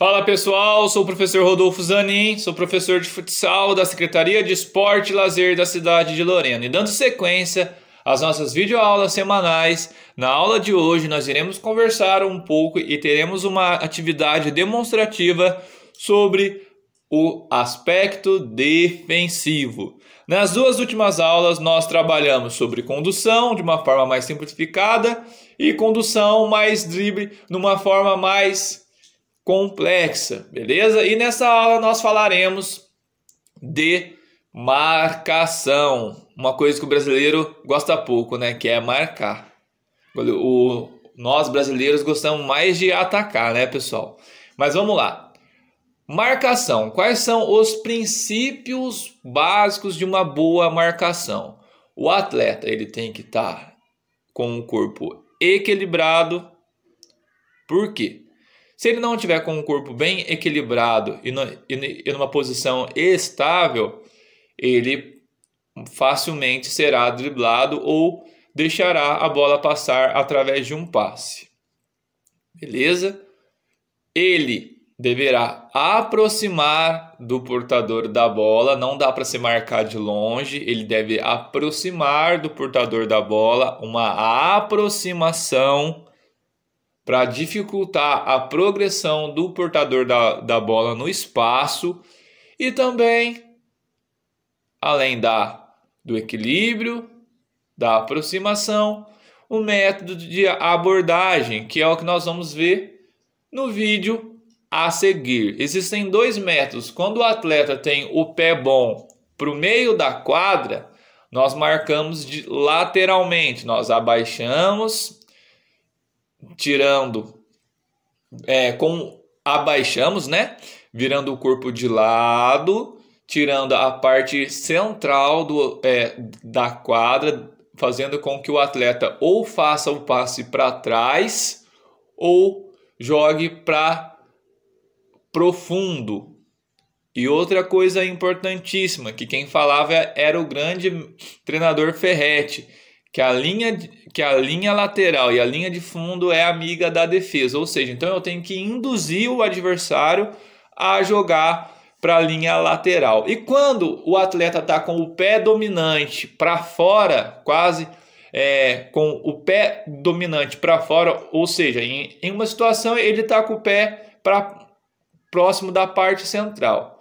Fala pessoal, sou o professor Rodolfo Zanin, sou professor de futsal da Secretaria de Esporte e Lazer da cidade de Lorena. E dando sequência às nossas videoaulas semanais, na aula de hoje nós iremos conversar um pouco e teremos uma atividade demonstrativa sobre o aspecto defensivo. Nas duas últimas aulas, nós trabalhamos sobre condução de uma forma mais simplificada e condução mais drible numa forma mais complexa, beleza? E nessa aula nós falaremos de marcação, uma coisa que o brasileiro gosta pouco, né, que é marcar. O nós brasileiros gostamos mais de atacar, né, pessoal? Mas vamos lá. Marcação. Quais são os princípios básicos de uma boa marcação? O atleta, ele tem que estar tá com o corpo equilibrado. Por quê? Se ele não tiver com o corpo bem equilibrado e, no, e, e numa posição estável, ele facilmente será driblado ou deixará a bola passar através de um passe. Beleza? Ele deverá aproximar do portador da bola, não dá para se marcar de longe, ele deve aproximar do portador da bola, uma aproximação para dificultar a progressão do portador da, da bola no espaço e também, além da, do equilíbrio, da aproximação, o um método de abordagem, que é o que nós vamos ver no vídeo a seguir. Existem dois métodos. Quando o atleta tem o pé bom para o meio da quadra, nós marcamos lateralmente, nós abaixamos tirando, é, com abaixamos, né? Virando o corpo de lado, tirando a parte central do, é, da quadra, fazendo com que o atleta ou faça o passe para trás ou jogue para profundo. E outra coisa importantíssima que quem falava era o grande treinador Ferretti que a linha que a linha lateral e a linha de fundo é amiga da defesa, ou seja, então eu tenho que induzir o adversário a jogar para a linha lateral. E quando o atleta está com o pé dominante para fora, quase é, com o pé dominante para fora, ou seja, em, em uma situação ele está com o pé para próximo da parte central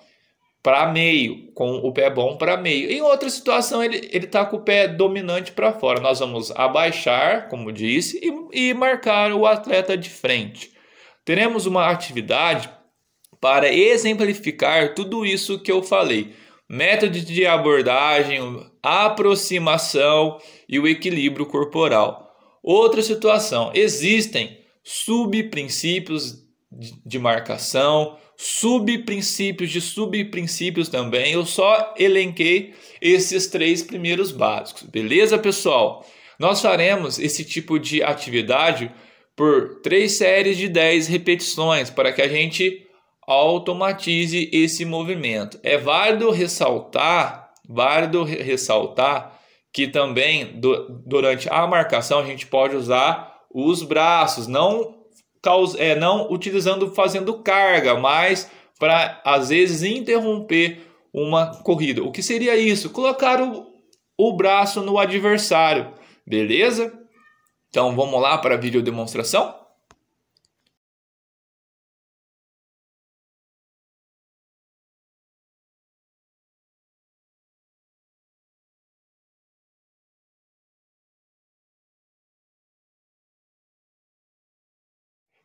para meio, com o pé bom para meio. Em outra situação, ele está com o pé dominante para fora. Nós vamos abaixar, como disse, e, e marcar o atleta de frente. Teremos uma atividade para exemplificar tudo isso que eu falei: método de abordagem, aproximação e o equilíbrio corporal. Outra situação: existem subprincípios de marcação, subprincípios de subprincípios também. Eu só elenquei esses três primeiros básicos. Beleza, pessoal? Nós faremos esse tipo de atividade por três séries de 10 repetições para que a gente automatize esse movimento. É válido ressaltar, válido ressaltar que também do, durante a marcação a gente pode usar os braços, não caus é, não utilizando, fazendo carga, mas para às vezes interromper uma corrida. O que seria isso? Colocar o, o braço no adversário, beleza? Então vamos lá para a videodemonstração?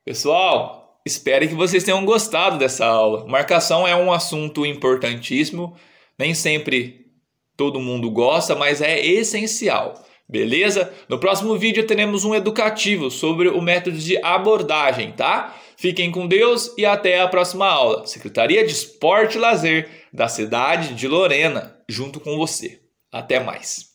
Pessoal, espero que vocês tenham gostado dessa aula. Marcação é um assunto importantíssimo, nem sempre todo mundo gosta, mas é essencial. Beleza? No próximo vídeo teremos um educativo sobre o método de abordagem, tá? Fiquem com Deus e até a próxima aula. Secretaria de Esporte e Lazer da cidade de Lorena, junto com você. Até mais.